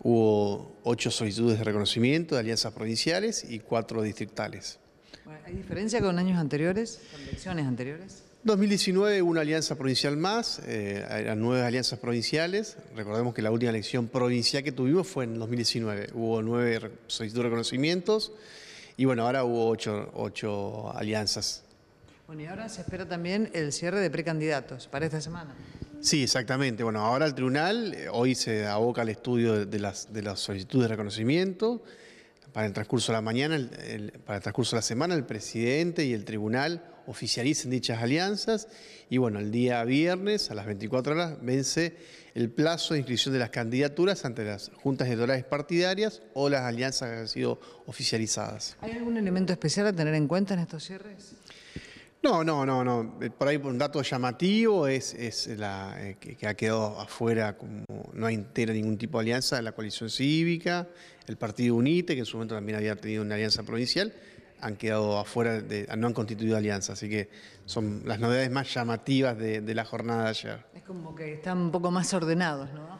Hubo ocho solicitudes de reconocimiento de alianzas provinciales y cuatro distritales. ¿Hay diferencia con años anteriores, con elecciones anteriores? 2019 hubo una alianza provincial más, eh, eran nueve alianzas provinciales. Recordemos que la última elección provincial que tuvimos fue en 2019. Hubo nueve solicitudes de reconocimientos y bueno, ahora hubo ocho, ocho alianzas. Bueno, y ahora se espera también el cierre de precandidatos para esta semana. Sí, exactamente. Bueno, ahora el tribunal eh, hoy se aboca al estudio de las, de las solicitudes de reconocimiento. Para el transcurso de la mañana, para el transcurso de la semana, el presidente y el tribunal oficialicen dichas alianzas. Y bueno, el día viernes a las 24 horas vence el plazo de inscripción de las candidaturas ante las juntas electorales partidarias o las alianzas que han sido oficializadas. ¿Hay algún elemento especial a tener en cuenta en estos cierres? No, no, no, no. Eh, por ahí un dato llamativo es, es la eh, que, ha quedado afuera, como no entera ningún tipo de alianza, la coalición cívica, el Partido UNITE, que en su momento también había tenido una alianza provincial, han quedado afuera, de, no han constituido alianza. Así que son las novedades más llamativas de, de la jornada de ayer. Es como que están un poco más ordenados, ¿no?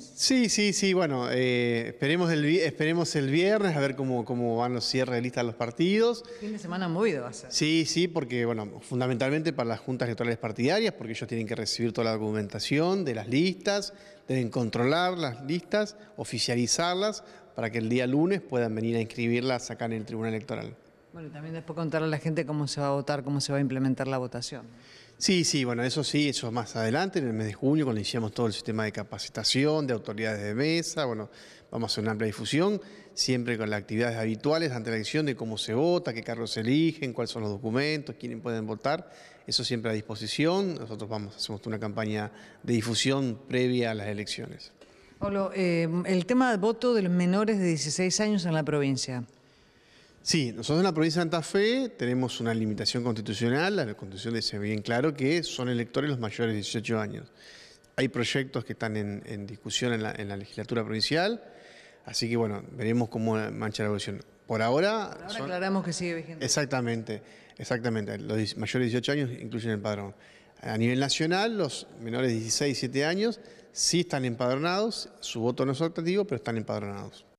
Sí, sí, sí. Bueno, eh, esperemos, el, esperemos el viernes a ver cómo, van los cierres de lista de los partidos. Fin de semana movido va a ser. Sí, sí, porque, bueno, fundamentalmente para las juntas electorales partidarias, porque ellos tienen que recibir toda la documentación de las listas, deben controlar las listas, oficializarlas, para que el día lunes puedan venir a inscribirlas acá en el Tribunal Electoral. Bueno, también después contarle a la gente cómo se va a votar, cómo se va a implementar la votación. Sí, sí, bueno, eso sí, eso más adelante, en el mes de junio, cuando iniciamos todo el sistema de capacitación, de autoridades de mesa, bueno, vamos a hacer una amplia difusión, siempre con las actividades habituales ante la elección de cómo se vota, qué cargos se eligen, cuáles son los documentos, quiénes pueden votar, eso siempre a disposición, nosotros vamos, hacemos una campaña de difusión previa a las elecciones. Pablo, eh, el tema del voto de los menores de 16 años en la provincia. Sí, nosotros en la provincia de Santa Fe tenemos una limitación constitucional, la constitución dice bien claro que son electores los mayores de 18 años. Hay proyectos que están en, discusión en la, legislatura provincial, así que bueno, veremos cómo mancha la evolución. Por ahora... ahora aclaramos que sigue vigente. Exactamente, exactamente. Los mayores de 18 años incluyen el padrón. A nivel nacional, los menores de 16 y 7 años sí están empadronados, su voto no es optativo, pero están empadronados.